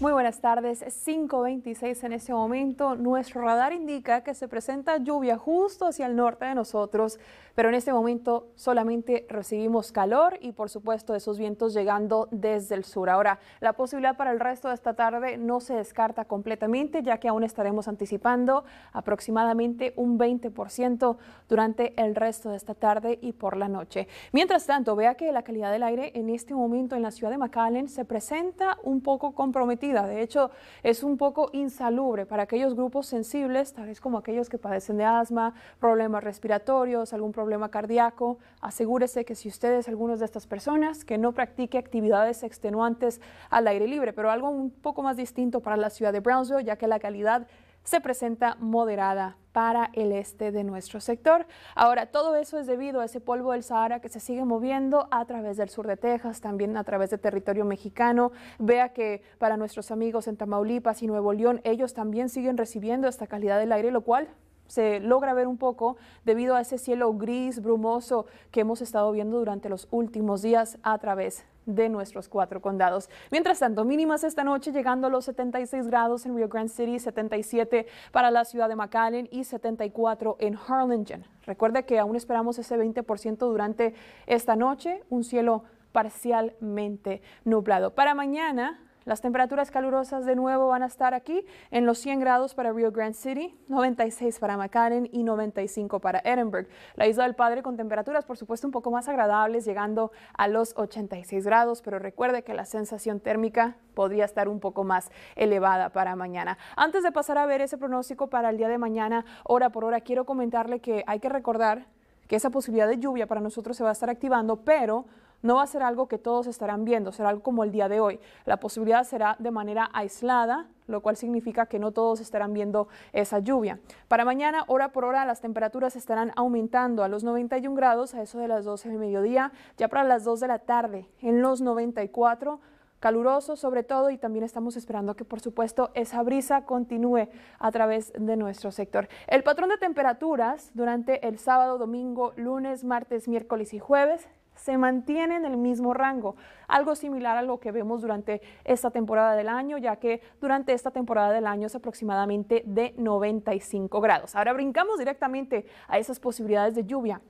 Muy buenas tardes, 5.26 en este momento. Nuestro radar indica que se presenta lluvia justo hacia el norte de nosotros, pero en este momento solamente recibimos calor y por supuesto esos vientos llegando desde el sur. Ahora, la posibilidad para el resto de esta tarde no se descarta completamente, ya que aún estaremos anticipando aproximadamente un 20% durante el resto de esta tarde y por la noche. Mientras tanto, vea que la calidad del aire en este momento en la ciudad de McAllen se presenta un poco comprometida de hecho, es un poco insalubre para aquellos grupos sensibles, tal vez como aquellos que padecen de asma, problemas respiratorios, algún problema cardíaco. Asegúrese que si ustedes, es de estas personas, que no practique actividades extenuantes al aire libre, pero algo un poco más distinto para la ciudad de Brownsville, ya que la calidad se presenta moderada para el este de nuestro sector. Ahora, todo eso es debido a ese polvo del Sahara que se sigue moviendo a través del sur de Texas, también a través de territorio mexicano. Vea que para nuestros amigos en Tamaulipas y Nuevo León, ellos también siguen recibiendo esta calidad del aire, lo cual se logra ver un poco debido a ese cielo gris, brumoso que hemos estado viendo durante los últimos días a través de nuestros cuatro condados. Mientras tanto, mínimas esta noche llegando a los 76 grados en Rio Grande City, 77 para la ciudad de McAllen y 74 en Harlingen. Recuerde que aún esperamos ese 20% durante esta noche, un cielo parcialmente nublado. Para mañana las temperaturas calurosas de nuevo van a estar aquí en los 100 grados para Rio Grande City, 96 para McAllen y 95 para Edinburgh. La Isla del Padre con temperaturas, por supuesto, un poco más agradables, llegando a los 86 grados, pero recuerde que la sensación térmica podría estar un poco más elevada para mañana. Antes de pasar a ver ese pronóstico para el día de mañana, hora por hora, quiero comentarle que hay que recordar que esa posibilidad de lluvia para nosotros se va a estar activando, pero no va a ser algo que todos estarán viendo, será algo como el día de hoy. La posibilidad será de manera aislada, lo cual significa que no todos estarán viendo esa lluvia. Para mañana, hora por hora, las temperaturas estarán aumentando a los 91 grados a eso de las 12 del mediodía, ya para las 2 de la tarde en los 94 caluroso sobre todo y también estamos esperando que por supuesto esa brisa continúe a través de nuestro sector. El patrón de temperaturas durante el sábado, domingo, lunes, martes, miércoles y jueves se mantiene en el mismo rango. Algo similar a lo que vemos durante esta temporada del año, ya que durante esta temporada del año es aproximadamente de 95 grados. Ahora brincamos directamente a esas posibilidades de lluvia.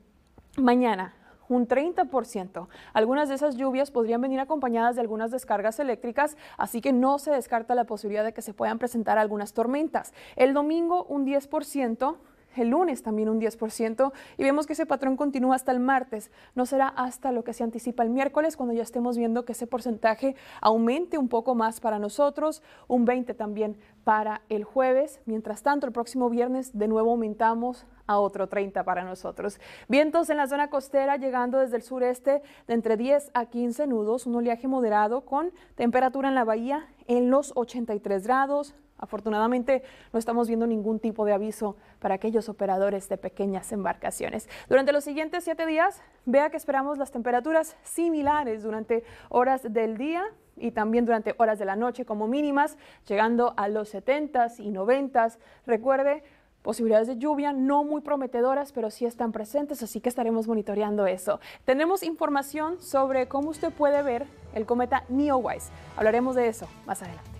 Mañana, un 30%. Algunas de esas lluvias podrían venir acompañadas de algunas descargas eléctricas, así que no se descarta la posibilidad de que se puedan presentar algunas tormentas. El domingo un 10%, el lunes también un 10% y vemos que ese patrón continúa hasta el martes. No será hasta lo que se anticipa el miércoles cuando ya estemos viendo que ese porcentaje aumente un poco más para nosotros, un 20 también para el jueves. Mientras tanto, el próximo viernes de nuevo aumentamos a otro 30 para nosotros. Vientos en la zona costera llegando desde el sureste de entre 10 a 15 nudos, un oleaje moderado con temperatura en la bahía en los 83 grados, Afortunadamente no estamos viendo ningún tipo de aviso para aquellos operadores de pequeñas embarcaciones. Durante los siguientes siete días, vea que esperamos las temperaturas similares durante horas del día y también durante horas de la noche como mínimas, llegando a los 70s y 90s. Recuerde, posibilidades de lluvia no muy prometedoras, pero sí están presentes, así que estaremos monitoreando eso. Tenemos información sobre cómo usted puede ver el cometa Neowise. Hablaremos de eso más adelante.